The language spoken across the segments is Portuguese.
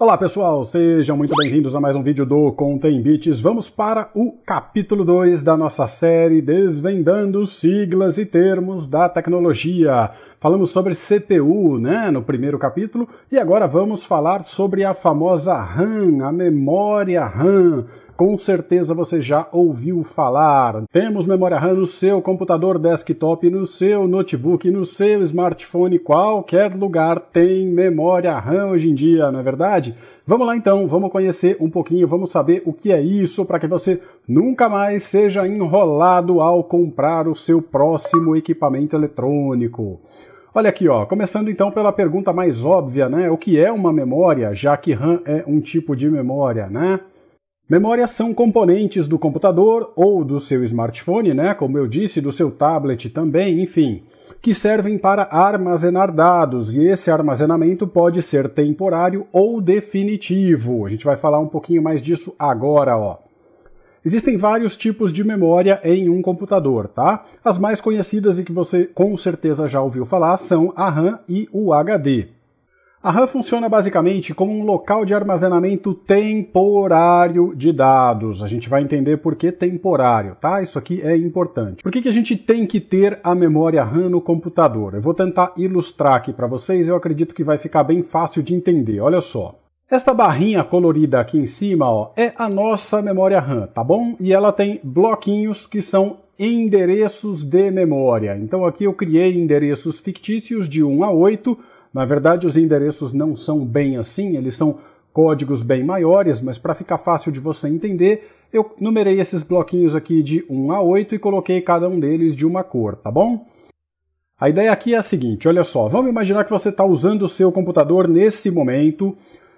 Olá pessoal, sejam muito bem-vindos a mais um vídeo do Contem Bits. Vamos para o capítulo 2 da nossa série Desvendando siglas e termos da tecnologia. Falamos sobre CPU, né, no primeiro capítulo, e agora vamos falar sobre a famosa RAM, a memória RAM com certeza você já ouviu falar. Temos memória RAM no seu computador desktop, no seu notebook, no seu smartphone, qualquer lugar tem memória RAM hoje em dia, não é verdade? Vamos lá então, vamos conhecer um pouquinho, vamos saber o que é isso para que você nunca mais seja enrolado ao comprar o seu próximo equipamento eletrônico. Olha aqui, ó, começando então pela pergunta mais óbvia, né? O que é uma memória, já que RAM é um tipo de memória, né? Memórias são componentes do computador ou do seu smartphone, né? Como eu disse, do seu tablet também, enfim, que servem para armazenar dados e esse armazenamento pode ser temporário ou definitivo. A gente vai falar um pouquinho mais disso agora, ó. Existem vários tipos de memória em um computador, tá? As mais conhecidas e que você com certeza já ouviu falar são a RAM e o HD. A RAM funciona basicamente como um local de armazenamento temporário de dados. A gente vai entender por que temporário, tá? Isso aqui é importante. Por que, que a gente tem que ter a memória RAM no computador? Eu vou tentar ilustrar aqui para vocês, eu acredito que vai ficar bem fácil de entender. Olha só. Esta barrinha colorida aqui em cima ó, é a nossa memória RAM, tá bom? E ela tem bloquinhos que são endereços de memória. Então aqui eu criei endereços fictícios de 1 a 8, na verdade, os endereços não são bem assim, eles são códigos bem maiores, mas para ficar fácil de você entender, eu numerei esses bloquinhos aqui de 1 a 8 e coloquei cada um deles de uma cor, tá bom? A ideia aqui é a seguinte, olha só, vamos imaginar que você está usando o seu computador nesse momento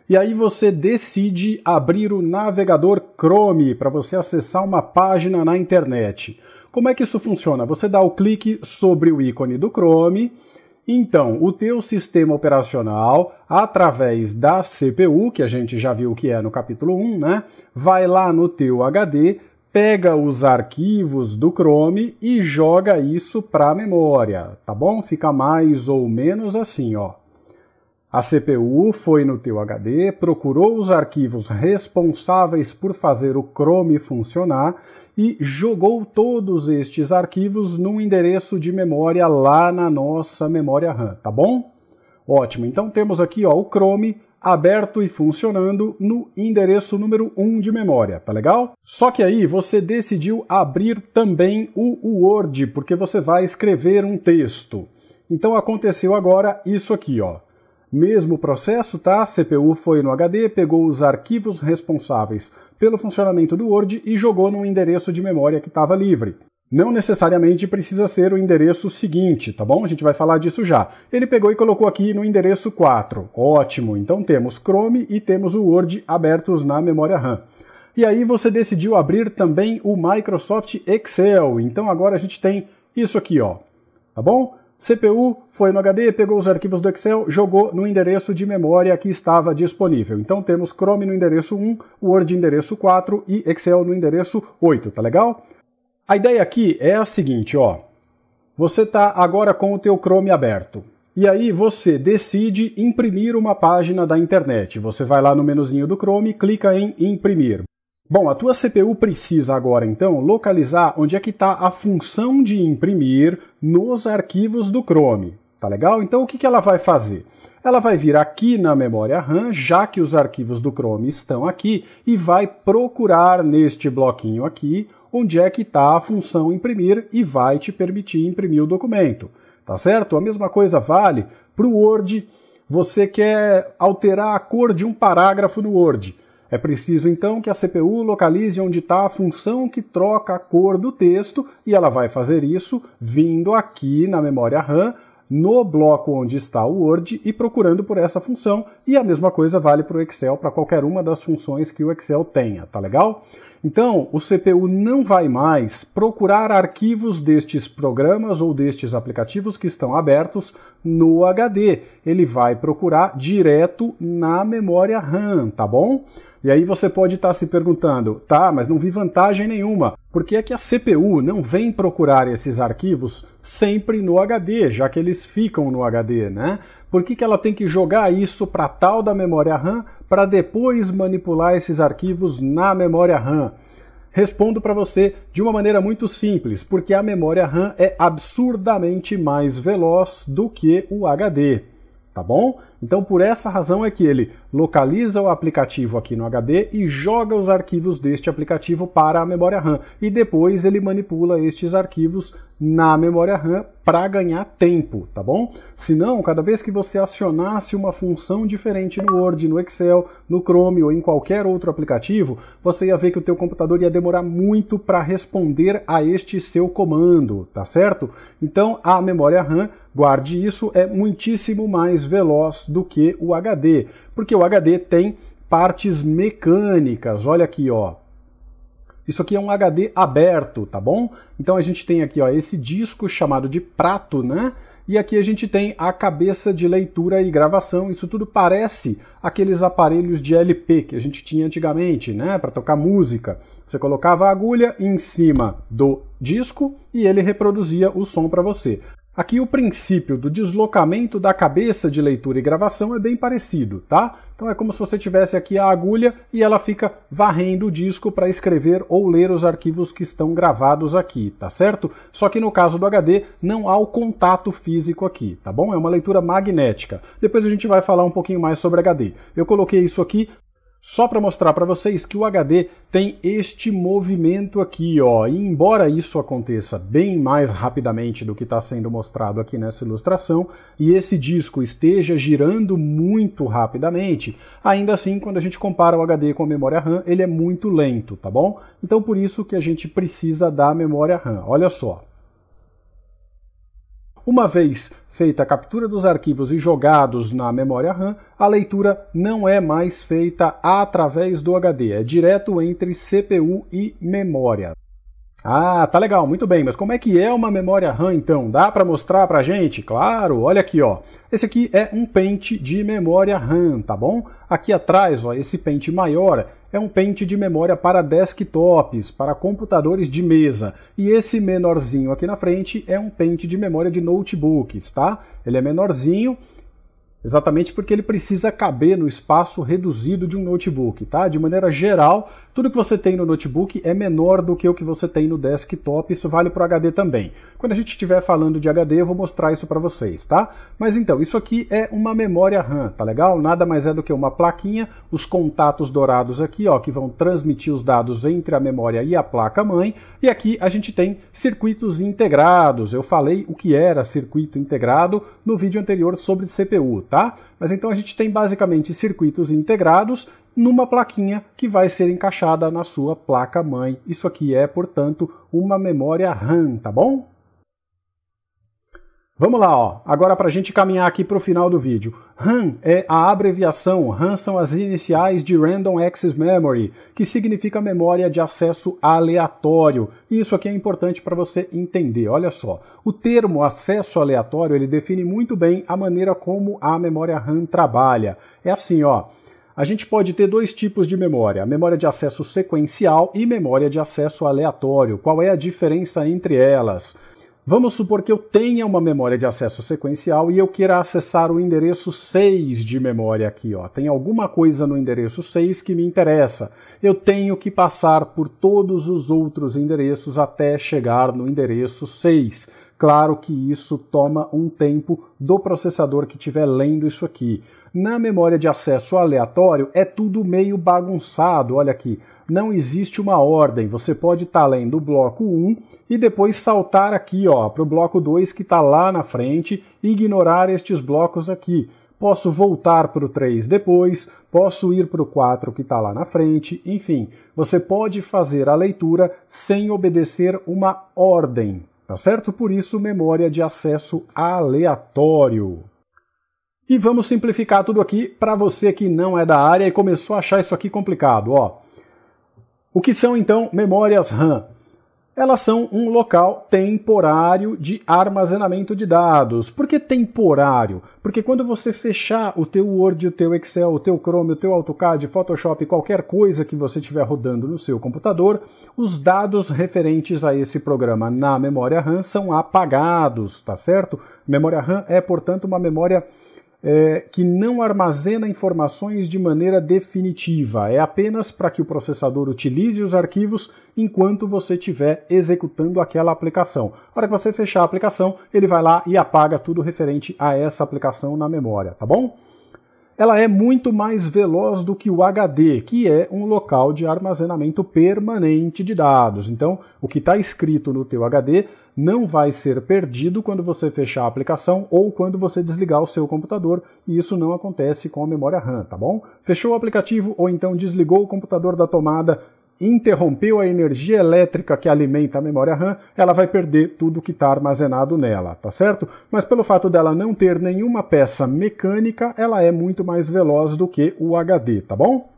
e aí você decide abrir o navegador Chrome para você acessar uma página na internet. Como é que isso funciona? Você dá o clique sobre o ícone do Chrome então, o teu sistema operacional, através da CPU, que a gente já viu que é no capítulo 1, né, vai lá no teu HD, pega os arquivos do Chrome e joga isso para a memória, tá bom? Fica mais ou menos assim, ó. A CPU foi no teu HD, procurou os arquivos responsáveis por fazer o Chrome funcionar e jogou todos estes arquivos num endereço de memória lá na nossa memória RAM, tá bom? Ótimo, então temos aqui ó, o Chrome aberto e funcionando no endereço número 1 de memória, tá legal? Só que aí você decidiu abrir também o Word, porque você vai escrever um texto. Então aconteceu agora isso aqui, ó. Mesmo processo, tá? CPU foi no HD, pegou os arquivos responsáveis pelo funcionamento do Word e jogou num endereço de memória que estava livre. Não necessariamente precisa ser o endereço seguinte, tá bom? A gente vai falar disso já. Ele pegou e colocou aqui no endereço 4. Ótimo, então temos Chrome e temos o Word abertos na memória RAM. E aí você decidiu abrir também o Microsoft Excel. Então agora a gente tem isso aqui, ó. Tá bom? CPU foi no HD, pegou os arquivos do Excel, jogou no endereço de memória que estava disponível. Então temos Chrome no endereço 1, Word no endereço 4 e Excel no endereço 8, tá legal? A ideia aqui é a seguinte, ó. Você está agora com o teu Chrome aberto. E aí você decide imprimir uma página da internet. Você vai lá no menuzinho do Chrome, clica em imprimir. Bom, a tua CPU precisa agora então localizar onde é que está a função de imprimir nos arquivos do Chrome. Tá legal? Então o que, que ela vai fazer? Ela vai vir aqui na memória RAM, já que os arquivos do Chrome estão aqui, e vai procurar neste bloquinho aqui onde é que está a função imprimir e vai te permitir imprimir o documento. Tá certo? A mesma coisa vale para o Word. Você quer alterar a cor de um parágrafo no Word é preciso então que a CPU localize onde está a função que troca a cor do texto e ela vai fazer isso vindo aqui na memória RAM no bloco onde está o Word e procurando por essa função. E a mesma coisa vale para o Excel, para qualquer uma das funções que o Excel tenha, tá legal? Então, o CPU não vai mais procurar arquivos destes programas ou destes aplicativos que estão abertos no HD. Ele vai procurar direto na memória RAM, tá bom? E aí você pode estar tá se perguntando, tá, mas não vi vantagem nenhuma. Por que é que a CPU não vem procurar esses arquivos sempre no HD, já que eles ficam no HD, né? Por que, que ela tem que jogar isso para tal da memória RAM para depois manipular esses arquivos na memória RAM? Respondo para você de uma maneira muito simples, porque a memória RAM é absurdamente mais veloz do que o HD, tá bom? Então, por essa razão é que ele localiza o aplicativo aqui no HD e joga os arquivos deste aplicativo para a memória RAM. E depois ele manipula estes arquivos na memória RAM para ganhar tempo, tá bom? Senão, cada vez que você acionasse uma função diferente no Word, no Excel, no Chrome ou em qualquer outro aplicativo, você ia ver que o teu computador ia demorar muito para responder a este seu comando, tá certo? Então, a memória RAM, guarde isso, é muitíssimo mais veloz do que o HD, porque o HD tem partes mecânicas. Olha aqui, ó. Isso aqui é um HD aberto, tá bom? Então a gente tem aqui ó, esse disco chamado de prato, né? E aqui a gente tem a cabeça de leitura e gravação. Isso tudo parece aqueles aparelhos de LP que a gente tinha antigamente, né? Para tocar música. Você colocava a agulha em cima do disco e ele reproduzia o som para você. Aqui o princípio do deslocamento da cabeça de leitura e gravação é bem parecido, tá? Então é como se você tivesse aqui a agulha e ela fica varrendo o disco para escrever ou ler os arquivos que estão gravados aqui, tá certo? Só que no caso do HD não há o contato físico aqui, tá bom? É uma leitura magnética. Depois a gente vai falar um pouquinho mais sobre HD. Eu coloquei isso aqui só para mostrar para vocês que o HD tem este movimento aqui, ó. E embora isso aconteça bem mais rapidamente do que está sendo mostrado aqui nessa ilustração, e esse disco esteja girando muito rapidamente, ainda assim, quando a gente compara o HD com a memória RAM, ele é muito lento, tá bom? Então por isso que a gente precisa da memória RAM. Olha só, uma vez feita a captura dos arquivos e jogados na memória RAM, a leitura não é mais feita através do HD, é direto entre CPU e memória. Ah, tá legal, muito bem, mas como é que é uma memória RAM então? Dá para mostrar pra gente? Claro, olha aqui, ó. Esse aqui é um pente de memória RAM, tá bom? Aqui atrás, ó, esse pente maior é um pente de memória para desktops, para computadores de mesa. E esse menorzinho aqui na frente é um pente de memória de notebooks, tá? Ele é menorzinho, exatamente porque ele precisa caber no espaço reduzido de um notebook, tá? De maneira geral, tudo que você tem no notebook é menor do que o que você tem no desktop, isso vale para o HD também. Quando a gente estiver falando de HD, eu vou mostrar isso para vocês, tá? Mas então, isso aqui é uma memória RAM, tá legal? Nada mais é do que uma plaquinha, os contatos dourados aqui, ó, que vão transmitir os dados entre a memória e a placa-mãe, e aqui a gente tem circuitos integrados. Eu falei o que era circuito integrado no vídeo anterior sobre CPU, tá? Mas então a gente tem basicamente circuitos integrados numa plaquinha que vai ser encaixada na sua placa mãe. Isso aqui é, portanto, uma memória RAM, tá bom? Vamos lá, ó. agora para a gente caminhar aqui para o final do vídeo. RAM é a abreviação, RAM são as iniciais de Random Access Memory, que significa memória de acesso aleatório. E isso aqui é importante para você entender, olha só. O termo acesso aleatório, ele define muito bem a maneira como a memória RAM trabalha. É assim, ó, a gente pode ter dois tipos de memória: memória de acesso sequencial e memória de acesso aleatório. Qual é a diferença entre elas? Vamos supor que eu tenha uma memória de acesso sequencial e eu queira acessar o endereço 6 de memória aqui, ó. Tem alguma coisa no endereço 6 que me interessa. Eu tenho que passar por todos os outros endereços até chegar no endereço 6. Claro que isso toma um tempo do processador que estiver lendo isso aqui. Na memória de acesso aleatório é tudo meio bagunçado, olha aqui. Não existe uma ordem, você pode estar tá lendo o bloco 1 e depois saltar aqui para o bloco 2 que está lá na frente e ignorar estes blocos aqui posso voltar para o 3 depois, posso ir para o 4 que está lá na frente, enfim, você pode fazer a leitura sem obedecer uma ordem. Tá certo? Por isso, memória de acesso aleatório. E vamos simplificar tudo aqui para você que não é da área e começou a achar isso aqui complicado. Ó. O que são então memórias RAM? elas são um local temporário de armazenamento de dados. Por que temporário? Porque quando você fechar o teu Word, o teu Excel, o teu Chrome, o teu AutoCAD, Photoshop, qualquer coisa que você tiver rodando no seu computador, os dados referentes a esse programa na memória RAM são apagados, tá certo? Memória RAM é, portanto, uma memória é, que não armazena informações de maneira definitiva. É apenas para que o processador utilize os arquivos enquanto você estiver executando aquela aplicação. Na hora que você fechar a aplicação, ele vai lá e apaga tudo referente a essa aplicação na memória, tá bom? ela é muito mais veloz do que o HD, que é um local de armazenamento permanente de dados. Então, o que está escrito no teu HD não vai ser perdido quando você fechar a aplicação ou quando você desligar o seu computador, e isso não acontece com a memória RAM, tá bom? Fechou o aplicativo ou então desligou o computador da tomada, interrompeu a energia elétrica que alimenta a memória RAM, ela vai perder tudo que está armazenado nela, tá certo? Mas pelo fato dela não ter nenhuma peça mecânica, ela é muito mais veloz do que o HD, tá bom?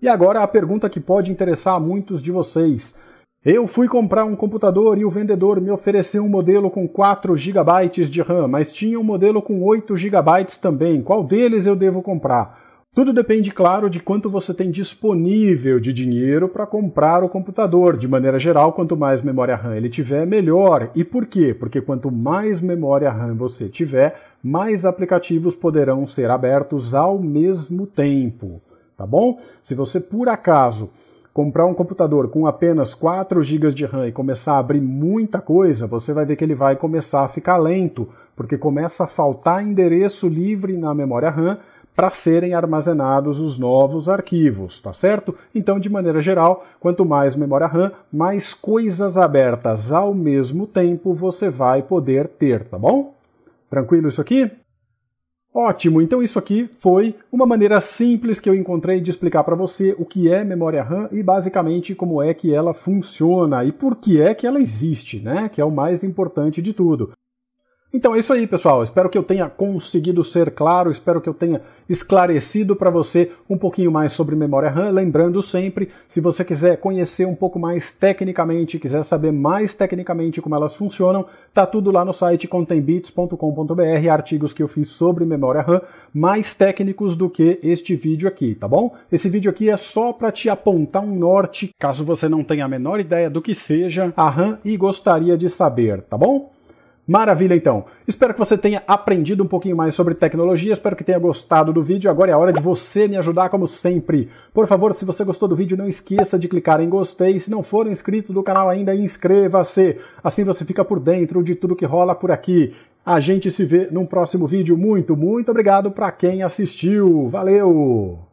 E agora a pergunta que pode interessar a muitos de vocês. Eu fui comprar um computador e o vendedor me ofereceu um modelo com 4 GB de RAM, mas tinha um modelo com 8 GB também. Qual deles eu devo comprar? Tudo depende, claro, de quanto você tem disponível de dinheiro para comprar o computador. De maneira geral, quanto mais memória RAM ele tiver, melhor. E por quê? Porque quanto mais memória RAM você tiver, mais aplicativos poderão ser abertos ao mesmo tempo, tá bom? Se você por acaso comprar um computador com apenas 4 GB de RAM e começar a abrir muita coisa, você vai ver que ele vai começar a ficar lento, porque começa a faltar endereço livre na memória RAM para serem armazenados os novos arquivos, tá certo? Então, de maneira geral, quanto mais memória RAM, mais coisas abertas ao mesmo tempo você vai poder ter, tá bom? Tranquilo isso aqui? Ótimo, então isso aqui foi uma maneira simples que eu encontrei de explicar para você o que é memória RAM e basicamente como é que ela funciona e por que é que ela existe, né? Que é o mais importante de tudo. Então é isso aí, pessoal. Espero que eu tenha conseguido ser claro, espero que eu tenha esclarecido para você um pouquinho mais sobre memória RAM. Lembrando sempre, se você quiser conhecer um pouco mais tecnicamente, quiser saber mais tecnicamente como elas funcionam, tá tudo lá no site contembits.com.br, artigos que eu fiz sobre memória RAM, mais técnicos do que este vídeo aqui, tá bom? Esse vídeo aqui é só para te apontar um norte, caso você não tenha a menor ideia do que seja a RAM e gostaria de saber, tá bom? Maravilha, então. Espero que você tenha aprendido um pouquinho mais sobre tecnologia, espero que tenha gostado do vídeo. Agora é a hora de você me ajudar, como sempre. Por favor, se você gostou do vídeo, não esqueça de clicar em gostei. Se não for inscrito do canal ainda, inscreva-se. Assim você fica por dentro de tudo que rola por aqui. A gente se vê num próximo vídeo. Muito, muito obrigado para quem assistiu. Valeu!